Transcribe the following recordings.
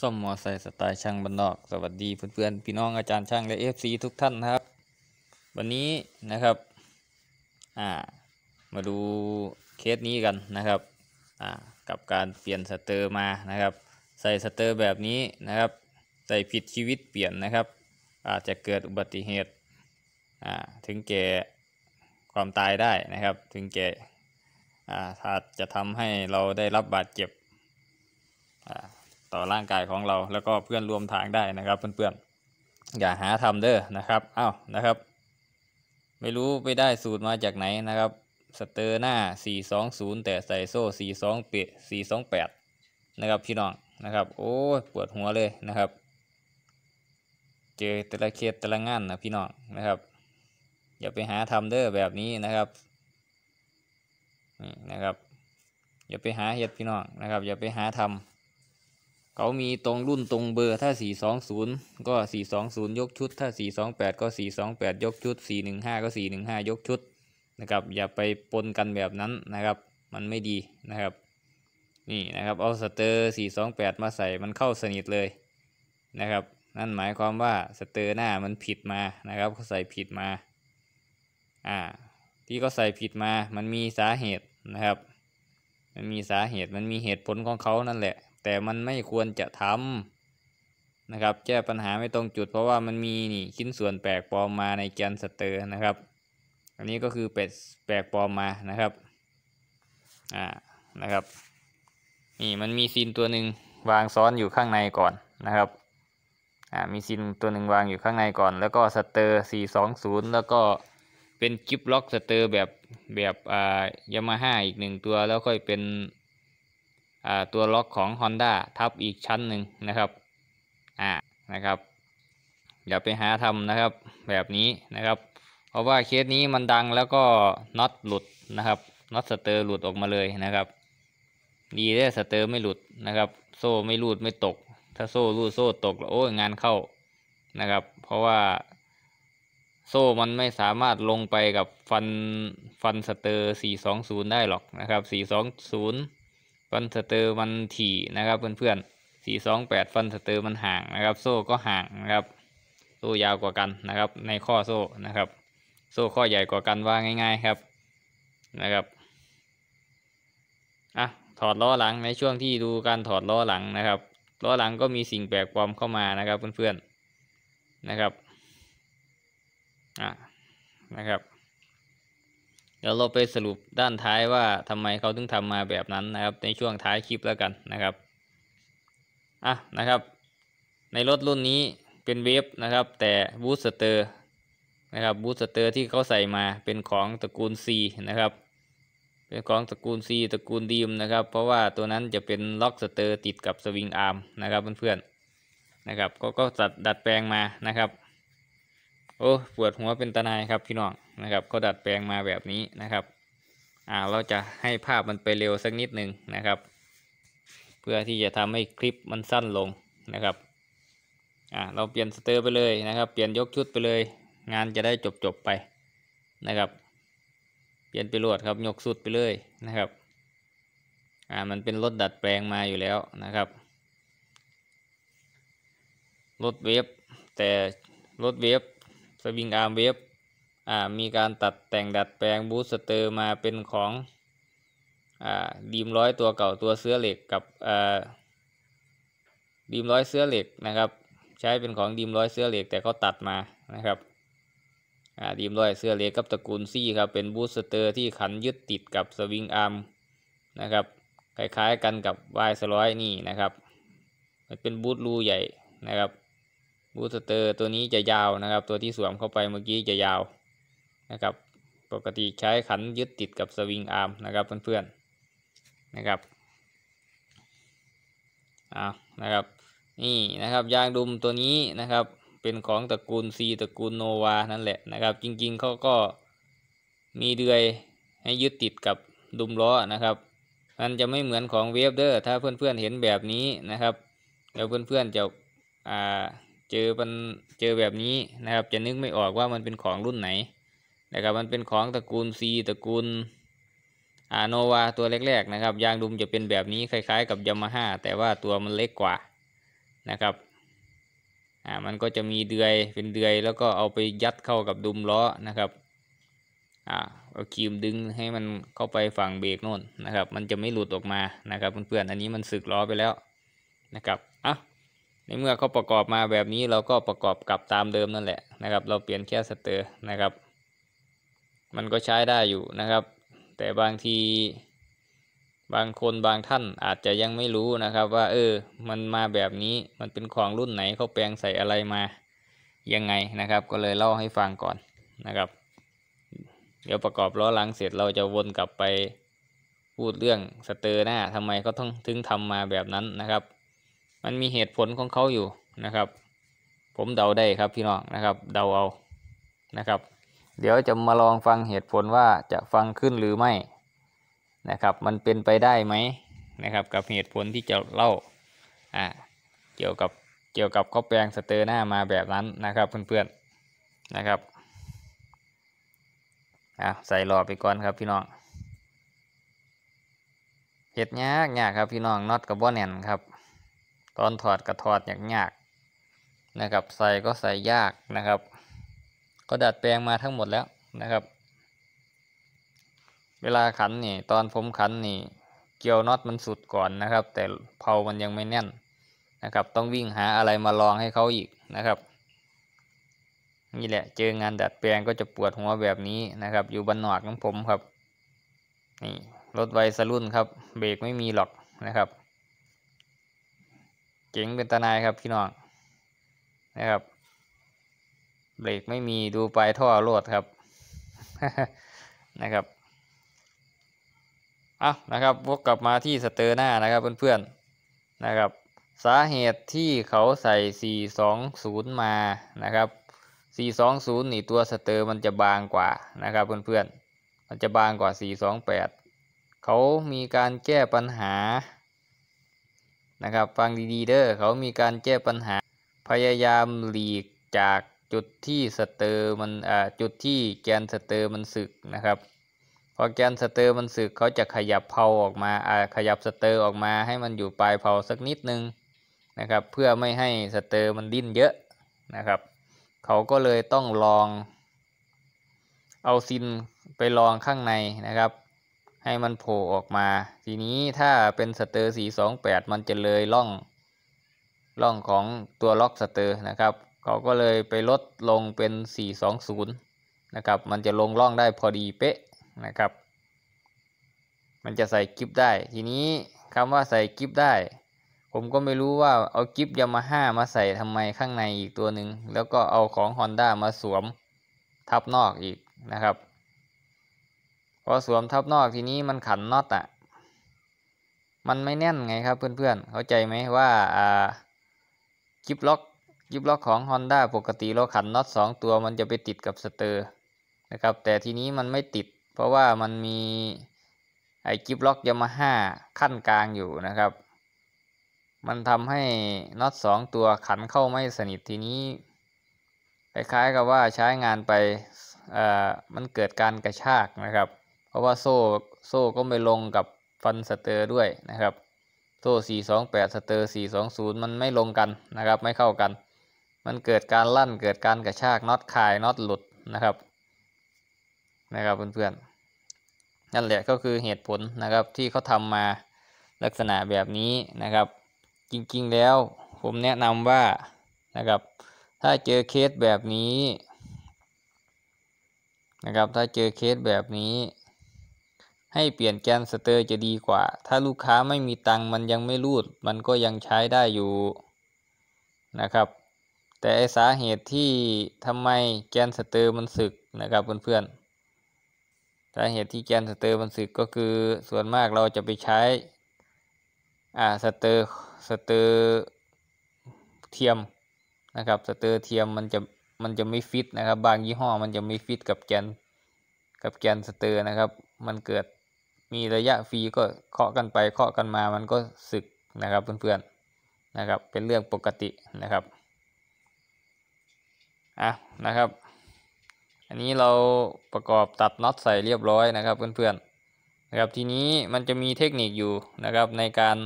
ซ่อมมอไซค์สไตล์ช่างบันนอกสวัสดีเพื่อนๆพี่น้องอาจารย์ช่างและเอฟซีทุกท่านนะครับ วันนี้นะครับอ่ามาดูเคสนี้กันนะครับอ่ากับการเปลี่ยนสเตอร์มานะครับ ใส่สเตอร์แบบนี้นะครับ ใส่ผิดชีวิตเปลี่ยนนะครับ อาจจะเกิดอุบัติเหตุอ่าถึงแก่ความตายได้นะครับ ถึงแก่อาาจะทำให้เราได้รับบาดเจ็บต่อร่างกายของเราแล้วก็เพื่อนร่วมทางได้นะครับ เพื่อนๆอย่าหาทำเด้อนะครับอ้าวนะครับไม่รู้ไปได้สูตรมาจากไหนนะครับ สเตอร์หน้า 420 แต่ใส่โซ่42เป428นะครับพี่น้องนะครับ โอ้ปวดหัวเลยนะครับ เจอแต่ละเคสแต่ละงานนะพี่น้องนะครับ อย่าไปหาทำเด้อแบบนี้นะครับนี่นะครับอย่าไปหาเหตุพี่น้องนะครับอย่าไปหาทำเขามีตรงรุ่นตรงเบอร์ถ้า 420 ก็ 420 ยกชุด ถ้า 428 ก็ 428 ยกชุด415ก็415ยกชุดนะครับอย่าไปปนกันแบบนั้นนะครับ มันไม่ดีนะครับนี่นะครับเอาสเตอร์ 428 มาใส่มันเข้าสนิทเลยนะครับ นั่นหมายความว่าสเตอร์หน้ามันผิดมานะครับเขาใส่ผิดมาอ่าที่เขาใส่ผิดมามันมีสาเหตุนะครับ มันมีสาเหตุมันมีเหตุผลของเขานั่นแหละแต่มันไม่ควรจะทำนะครับ แก้ปัญหาไม่ตรงจุดเพราะว่ามันมีนี่ชิ้นส่วนแปลกปลอมมาในแกนสเตอร์นะครับ อันนี้ก็คือเป็ดแปลกปลอมมานะครับ อ่า นะครับนี่มันมีซีนตัวหนึ่งวางซ้อนอยู่ข้างในก่อนนะครับ อ่ามีซีนตัวหนึ่งวางอยู่ข้างในก่อน แล้วก็สเตอร์ 420 แล้วก็เป็นกิฟล็อกสเตอร์แบบแบบอ่ายามาฮ่าอีกหนึ่งตัวแล้วค่อยเป็นตัวล็อกของ Honda ทับอีกชั้นหนึ่งนะครับ อ่า นะครับอย่าไปหาทำนะครับแบบนี้นะครับ เพราะว่าเคสนี้มันดังแล้วก็น็อตหลุดนะครับน็อตสเตอร์หลุดออกมาเลยนะครับดีได้สเตอร์ไม่หลุดนะครับ โซ่ไม่รูดไม่ตก ถ้าโซ่รูดโซ่ตกโอ้ยงานเข้านะครับ เพราะว่า โซ่มันไม่สามารถลงไปกับฟันฟันสเตอร์420 ได้หรอกนะครับ 420ฟันสเตอร์มันถี่นะครับเพื่อนๆสี่สองแปดฟันสเตอร์มันห่างนะครับ โซ่ก็ห่างนะครับ โซ่ยาวกว่ากันนะครับ ในข้อโซ่นะครับ โซ่ข้อใหญ่กว่ากันว่าง่ายๆครับนะครับอ่ะถอดล้อหลังในช่วงที่ดูการถอดล้อหลังนะครับล้อหลังก็มีสิ่งแปลกปลอมเข้ามานะครับเพื่อนๆนะครับอ่ะนะครับดี๋ยวเราไปสรุปด้านท้ายว่าทำไมเขาถึงทำมาแบบนั้นนะครับในช่วงท้ายคลิปแล้วกันนะครับอ่ะนะครับ ในรถรุ่นนี้เป็นเวฟนะครับ แต่บูสเตอร์นะครับบูสเตอร์ ที่เขาใส่มาเป็นของตระกูล C นะครับเป็นของตระกูล C ตระกูลดีมนะครับ เพราะว่าตัวนั้นจะเป็นล็อกสเตอร์ติดกับสวิงอาร์มนะครับเพื่อนๆนะครับ ก็ก็ัดดัดแปลงมานะครับโอ้ปวดหัวเป็นตานายครับพี่น้องนะครับเขาดัดแปลงมาแบบนี้นะครับอ่าเราจะให้ภาพมันไปเร็วสักนิดหนึ่งนะครับ เพื่อที่จะทำให้คลิปมันสั้นลงนะครับอ่าเราเปลี่ยนสเตอร์ไปเลยนะครับ เปลี่ยนยกชุดไปเลย งานจะได้จบจบไปนะครับ เปลี่ยนไปรวดครับยกสุดไปเลยนะครับอ่ามันเป็นรถดัดแปลงมาอยู่แล้วนะครับรถเวฟแต่รถเวฟวิงอาร์มเวฟอ่า มีการตัดแต่งดัดแปลงบูสเตอร์มาเป็นของ อ่าดีมร้อยตัวเก่าตัวเสื้อเหล็กกับอ่าดีมร้อยเสื้อเหล็กนะครับ ใช้เป็นของดีมร้อยเสื้อเหล็ก แต่เขาตัดมานะครับ อ่าดีมร้อยเสื้อเหล็กกับตระกูลซี่ครับ เป็นบูสเตอร์ ที่ขันยึดติดกับสวิงอาร์มนะครับ คล้ายๆ กันกับวายสร้อยนี่นะครับ มันเป็นบูทรูใหญ่นะครับบูสเตอร์ตัวนี้จะยาวนะครับ ตัวที่สวมเข้าไปเมื่อกี้จะยาวนะครับปกติใช้ขันยึดติดกับสวิงอาร์มนะครับเพื่อนๆนะครับอ่านะครับ นี่นะครับยางดุมตัวนี้นะครับ เป็นของตระกูล C ตระกูลโนวานั่นแหละนะครับจริงๆ เขาก็มีเดือยให้ยึดติดกับดุมล้อนะครับมันจะไม่เหมือนของเวฟเดอร์ ถ้าเพื่อนๆเห็นแบบนี้นะครับ แล้วเพื่อนๆจะอ่าเจอมันเจอแบบนี้นะครับ จะนึกไม่ออกว่ามันเป็นของรุ่นไหนนะครับมันเป็นของตระกูล C ตระกูลอาโนวาตัวแรกๆ นะครับ ยางดุมจะเป็นแบบนี้คล้ายๆ กับยามาฮ่าแต่ว่าตัวมันเล็กกว่านะครับอ่ามันก็จะมีเดือยเป็นเดือย แล้วก็เอาไปยัดเข้ากับดุมล้อนะครับอ่าเอาคีมดึงให้มันเข้าไปฝั่งเบรกโน่นนะครับ มันจะไม่หลุดออกมานะครับเพื่อนๆอันนี้มันสึกล้อไปแล้วนะครับในเมื่อเขาประกอบมาแบบนี้เราก็ประกอบกลับตามเดิมนั่นแหละนะครับ เราเปลี่ยนแค่สเตอร์ นะครับ มันก็ใช้ได้อยู่นะครับ แต่บางทีบางคนบางท่านอาจจะยังไม่รู้นะครับ ว่าเออ มันมาแบบนี้มันเป็นของรุ่นไหนเขาแปลงใส่อะไรมายังไงนะครับ ก็เลยเล่าให้ฟังก่อนนะครับ เดี๋ยวประกอบล้อหลังเสร็จเราจะวนกลับไปพูดเรื่องสเตอร์หน้าทำไมเขาต้องถึงทำมาแบบนั้นนะครับมันมีเหตุผลของเขาอยู่นะครับ ผมเดาได้ครับพี่น้องนะครับ เดาเอานะครับ เดี๋ยวจะมาลองฟังเหตุผลว่าจะฟังขึ้นหรือไม่นะครับ มันเป็นไปได้ไหมนะครับ กับเหตุผลที่จะเล่าอ่าเกี่ยวกับเกี่ยวกับข้าแปลงสเตอร์หน้ามาแบบนั้นนะครับเพื่อนๆนะครับอ่ะใส่หลอดไปก่อนครับพี่น้องเห็ดยากยากครับ พี่น้องน็อตกับบ่อแน่นครับตอนถอดกระถอดยากยากนะครับใส่ก็ใส่ยากนะครับ ก็ดัดแปลงมาทั้งหมดแล้วนะครับ เวลาขันนี่ ตอนผมขันนี่ เกี่ยวน็อตมันสุดก่อนนะครับ แต่เพามันยังไม่แน่นนะครับ ต้องวิ่งหาอะไรมาลองให้เขาอีกนะครับนี่แหละเจองานดัดแปลงก็จะปวดหัวแบบนี้นะครับ อยู่บนหนอกของผมครับนี่รถไวสรุ่นครับ เบรกไม่มีหรอกนะครับเก๋งเป็นตานายครับ พี่น้องนะครับเบรกไม่มีดูปลายท่อรลดครับนะครับอ่ะนะครับ วกกลับมาที่สเตอร์หน้านะครับ เพื่อนๆนะครับ สาเหตุที่เขาใส่ 420 มานะครับ 420นี่ตัวสเตอร์มันจะบางกว่านะครับเพื่อนๆมันจะบางกว่า 428 เขามีการแก้ปัญหานะครับฟังดีๆเด้อเขามีการแก้ปัญหา พยายามหลีกจากจุดที่สเตอร์มันอ่าจุดที่แกนสเตอร์มันสึกนะครับ พอแกนสเตอร์มันสึก เขาจะขยับเผาออกมาอ่าขยับสเตอร์ออกมาให้มันอยู่ปลายเผาสักนิดนึงนะครับ เพื่อไม่ให้สเตอร์มันดิ้นเยอะนะครับ เขาก็เลยต้องลองเอาซินไปลองข้างในนะครับให้มันโผล่ออกมา ทีนี้ถ้าเป็นสเตอร์สแ2 8 มันจะเลยล่องล่องของตัวล็อกสเตอร์นะครับเขาก็เลยไปลดลงเป็นสง2 0 นะครับ มันจะลงล่องได้พอดีเป๊ะนะครับ มันจะใส่กิฟได้ ทีนี้คำว่าใส่กิฟได้ ผมก็ไม่รู้ว่าเอากิฟยามาฮ่ามาใส่ทำไมข้างในอีกตัวหนึ่ง แล้วก็เอาของฮอนด้ามาสวมทับนอกอีกนะครับพอสวมทับนอกทีนี้มันขันน็อตอ่ะ มันไม่แน่นไงครับเพื่อนๆเเข้าใจไหมว่าอกิบล็อกกิบล็อกของ Honda ปกติเราขันน็อตสองตัวมันจะไปติดกับสเตอร์ นะครับ แต่ทีนี้มันไม่ติด เพราะว่ามันมีไอ้กิบล็อกยามาฮ่าขั้นกลางอยู่นะครับ มันทำให้น็อตสองตัวขันเข้าไม่สนิททีนี้ คล้ายๆ กับว่าใช้งานไปมันเกิดการกระชากนะครับราะว่าโซ่โซ่ก็ไม่ลงกับฟันสเตอร์ด้วยนะครับ โซ่ 428สเตอร์420 มันไม่ลงกันนะครับ ไม่เข้ากัน มันเกิดการลั่นเกิดการกระชากน็อตคายน็อตหลุดนะครับ นะครับเพื่อนๆนั่นแหละก็คือเหตุผลนะครับที่เขาทำมาลักษณะแบบนี้นะครับ จริงๆแล้วผมแนะนำว่านะครับถ้าเจอเคสแบบนี้นะครับ ถ้าเจอเคสแบบนี้ให้เปลี่ยนแกนสเตอร์จะดีกว่า ถ้าลูกค้าไม่มีตังมันยังไม่รูด มันก็ยังใช้ได้อยู่นะครับ แต่สาเหตุที่ทำไมแกนสเตอร์มันสึกนะครับเพื่อนๆสาเหตุที่แกนสเตอร์มันสึกก็คือส่วนมากเราจะไปใช้อ่าสเตอร์สเตอร์เทียมนะครับสเตอร์เทียมมันจะมันจะไม่ฟิตนะครับ บางยี่ห้อมันจะไม่ฟิตกับแกนกับแกนสเตอร์นะครับ มันเกิดมีระยะฟรีก็เคาะกันไปเคาะกันมา มันก็ สึกนะครับเพื่อนๆนะครับเป็นเรื่องปกตินะครับอ่ะนะครับ อันนี้เราประกอบตัดน็อตใส่เรียบร้อยนะครับเพื่อนๆนะครับทีนี้มันจะมีเทคนิคอยู่นะครับ ในการ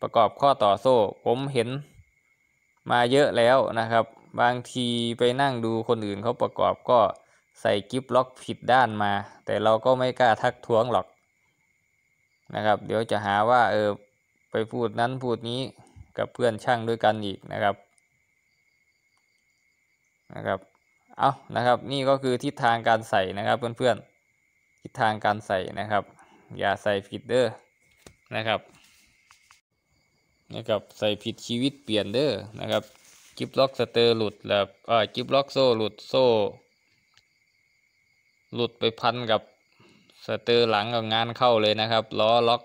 ประกอบข้อต่อโซ่ ผมเห็นมาเยอะแล้วนะครับ บางทีไปนั่งดูคนอื่นเขาประกอบก็ใส่กิฟล็อกผิดด้านมา แต่เราก็ไม่กล้าทักท้วงหรอกนะครับเดี๋ยวจะหาว่าเออไปพูดนั้นพูดนี้กับเพื่อนช่างด้วยกันอีกนะครับนะครับเอานะครับนี่ก็คือทิศทางการใส่นะครับ เพื่อนๆ ทิศทางการใส่นะครับ อย่าใส่ผิดเด้อนะครับนะครับ ใส่ผิดชีวิตเปลี่ยนเด้อนะครับกิบล็อกสเตอร์หลุดแล้วอ่ากิบล็อกโซ่หลุดโซ่หลุดไปพันกับสเตอร์หลังกับงานเข้าเลยนะครับล้อล็อก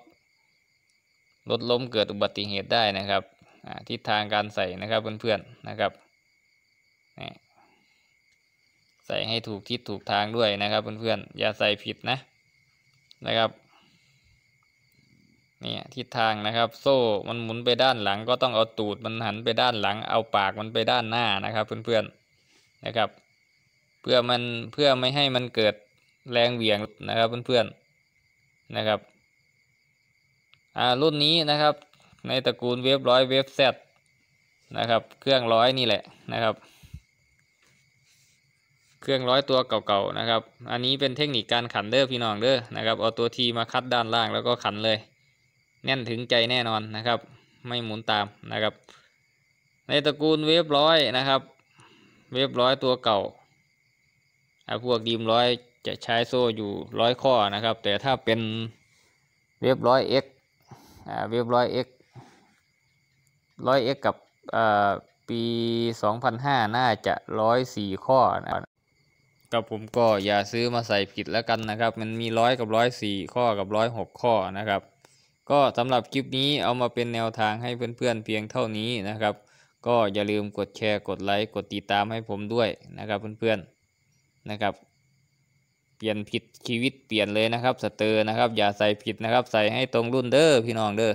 รถล้มเกิดอุบัติเหตุได้นะครับทิศทางการใส่นะครับเพื่อนๆนะครับใส่ให้ถูกทิศถูกทางด้วยนะครับเพื่อนๆอย่าใส่ผิดนะนะครับนี่ทิศทางนะครับ โซ่มันหมุนไปด้านหลัง ก็ต้องเอาตูดมันหันไปด้านหลังเอาปากมันไปด้านหน้านะครับเพื่อนๆนะครับ เพื่อมันเพื่อไม่ให้มันเกิดแรงเหวี่ยงนะครับเพื่อนๆนะครับ อ่ารุ่นนี้นะครับในตระกูลเวฟร้อยเวฟแซดนะครับ เครื่องร้อยนี่แหละนะครับ เครื่องร้อยตัวเก่าๆนะครับ อันนี้เป็นเทคนิคการขันเด้อพี่น้องเด้อนะครับเอาตัวทีมาคัดด้านล่างแล้วก็ขันเลย แน่นถึงใจแน่นอนนะครับ ไม่หมุนตามนะครับ ในตระกูลเวฟร้อยนะครับ เวฟร้อยตัวเก่าพวกดีมร้อยจะใช้โซ่อยู่ร้อยข้อนะครับ แต่ถ้าเป็นเว็บร้อยเอ็กเว็บร้อยเอ็กร้อยเอ็กับองพปีห้าน่าจะร้อยสี่ข้อนะครับผมก็อย่าซื้อมาใส่ผิดแล้วกันนะครับ มันมีร้อยกับร้อยสี่ข้อกับร้อยหกข้อนะครับ ก็สำหรับคลิปนี้เอามาเป็นแนวทางให้เพื่อนๆเพียงเท่านี้นะครับ ก็อย่าลืมกดแชร์กดไลค์กดติดตามให้ผมด้วยนะครับเพื่อนๆนะครับปลี่ยนผิดชีวิตเปลี่ยนเลยนะครับสเตอร์นะครับ อย่าใส่ผิดนะครับ ใส่ให้ตรงรุ่นเด้อพี่น้องเด้อ